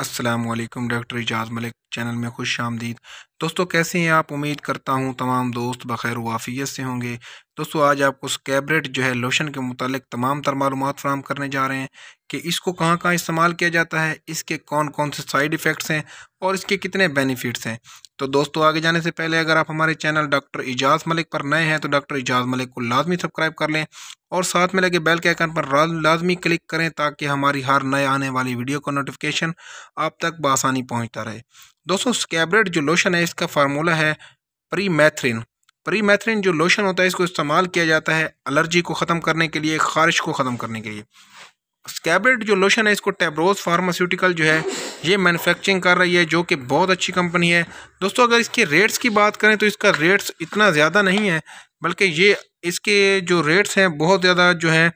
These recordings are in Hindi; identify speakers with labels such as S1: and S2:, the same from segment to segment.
S1: असलम डॉक्टर इजाज़ मलिक चैनल में खुश आमदीद दोस्तों कैसे हैं आप उम्मीद करता हूँ तमाम दोस्त बखैर वाफ़ियत से होंगे दोस्तों आज आपको स्कैबरेट जो है लोशन के मुतालिक तमाम तर मालूम फ्राहम करने जा रहे हैं कि इसको कहाँ कहाँ इस्तेमाल किया जाता है इसके कौन कौन से साइड इफ़ेक्ट्स हैं और इसके कितने बेनिफिट्स हैं तो दोस्तों आगे जाने से पहले अगर आप हमारे चैनल डॉक्टर इजाज़ मलिक पर नए हैं तो डॉक्टर इजाज़ मलिक को लाजमी सब्सक्राइब कर लें और साथ में लगे बेल के आइकन पर लाजमी क्लिक करें ताकि हमारी हर नए आने वाली वीडियो का नोटिफिकेशन आप तक बसानी पहुँचता रहे दोस्तों स्कैबरेट जो लोशन है इसका फार्मूला है प्री मैथ्रिन प्रीमैथ्रिन जो लोशन होता है इसको इस्तेमाल किया जाता है एलर्जी को ख़त्म करने के लिए खारिश को ख़त्म करने के लिए स्कैबलेट जो लोशन है इसको टेबरोज फार्मास्यूटिकल जो है ये मैन्युफैक्चरिंग कर रही है जो कि बहुत अच्छी कंपनी है दोस्तों अगर इसके रेट्स की बात करें तो इसका रेट्स इतना ज़्यादा नहीं है बल्कि ये इसके जो रेट्स हैं बहुत ज़्यादा जो है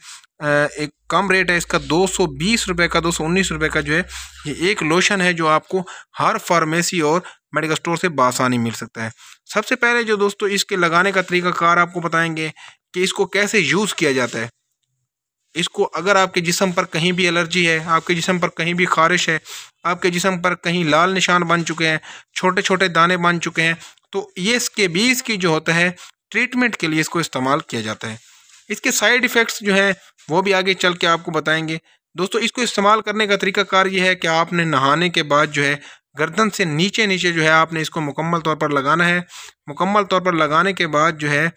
S1: एक कम रेट है इसका दो सौ बीस रुपये का दो सौ उन्नीस रुपये का जो है ये एक लोशन है जो आपको हर फार्मेसी और मेडिकल स्टोर से बासानी मिल सकता है सबसे पहले जो दोस्तों इसके लगाने का तरीका कार आपको बताएंगे कि इसको कैसे यूज़ किया जाता है इसको अगर आपके जिसम पर कहीं भी एलर्जी है आपके जिसम पर कहीं भी खारिश है आपके जिसम पर कहीं लाल निशान बन चुके हैं छोटे छोटे दाने बन चुके हैं तो ये इसके बीज की जो होता है ट्रीटमेंट के लिए इसको इस्तेमाल किया जाता है इसके साइड इफ़ेक्ट्स जो हैं वो भी आगे चल के आपको बताएंगे दोस्तों इसको इस्तेमाल करने का तरीका कार ये है कि आपने नहाने के बाद जो है गर्दन से नीचे नीचे जो है आपने इसको मुकम्मल तौर पर लगाना है मुकम्मल तौर पर लगाने के बाद जो है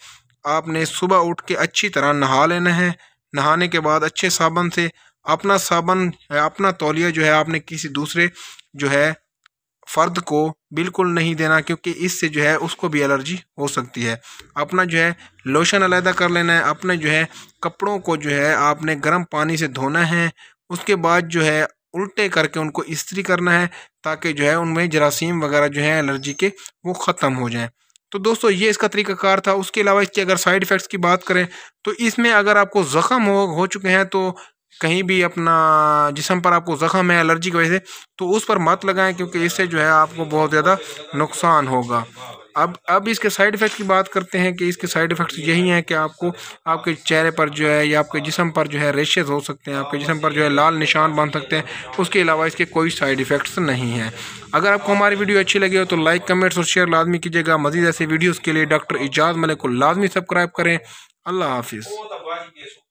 S1: आपने सुबह उठ के अच्छी तरह नहा लेना है नहाने के बाद अच्छे साबन से अपना साबन अपना तौलिया जो है आपने किसी दूसरे जो है फ़र्द को बिल्कुल नहीं देना क्योंकि इससे जो है उसको भी एलर्जी हो सकती है अपना जो है लोशन अलहदा कर लेना है अपने जो है कपड़ों को जो है आपने गर्म पानी से धोना है उसके बाद जो है उल्टे करके उनको इस्त्री करना है ताकि जो है उनमें जरासीम वगैरह जो है एलर्जी के वो ख़त्म हो जाएँ तो दोस्तों ये इसका तरीकाकार था उसके अलावा इसके अगर साइड इफ़ेक्ट्स की बात करें तो इसमें अगर आपको ज़ख़म हो हो चुके हैं तो कहीं भी अपना जिसम पर आपको ज़ख़म है एलर्जी की वजह से तो उस पर मत लगाएं क्योंकि इससे जो है आपको बहुत ज़्यादा नुकसान होगा अब अब इसके साइड इफ़ेक्ट की बात करते हैं कि इसके साइड इफ़ेक्ट्स यही हैं कि आपको आपके चेहरे पर जो है या आपके जिसम पर जो है रेशेज़ हो सकते हैं आपके जिसम पर जो है लाल निशान बन सकते हैं उसके अलावा इसके कोई साइड इफ़ेक्ट्स नहीं हैं अगर आपको हमारी वीडियो अच्छी लगी हो तो लाइक कमेंट्स और शेयर लाजमी कीजिएगा मजीद ऐसे वीडियोज़ के लिए डॉक्टर इजाज़ मलिक को लाजमी सब्सक्राइब करें अल्लाह हाफिज़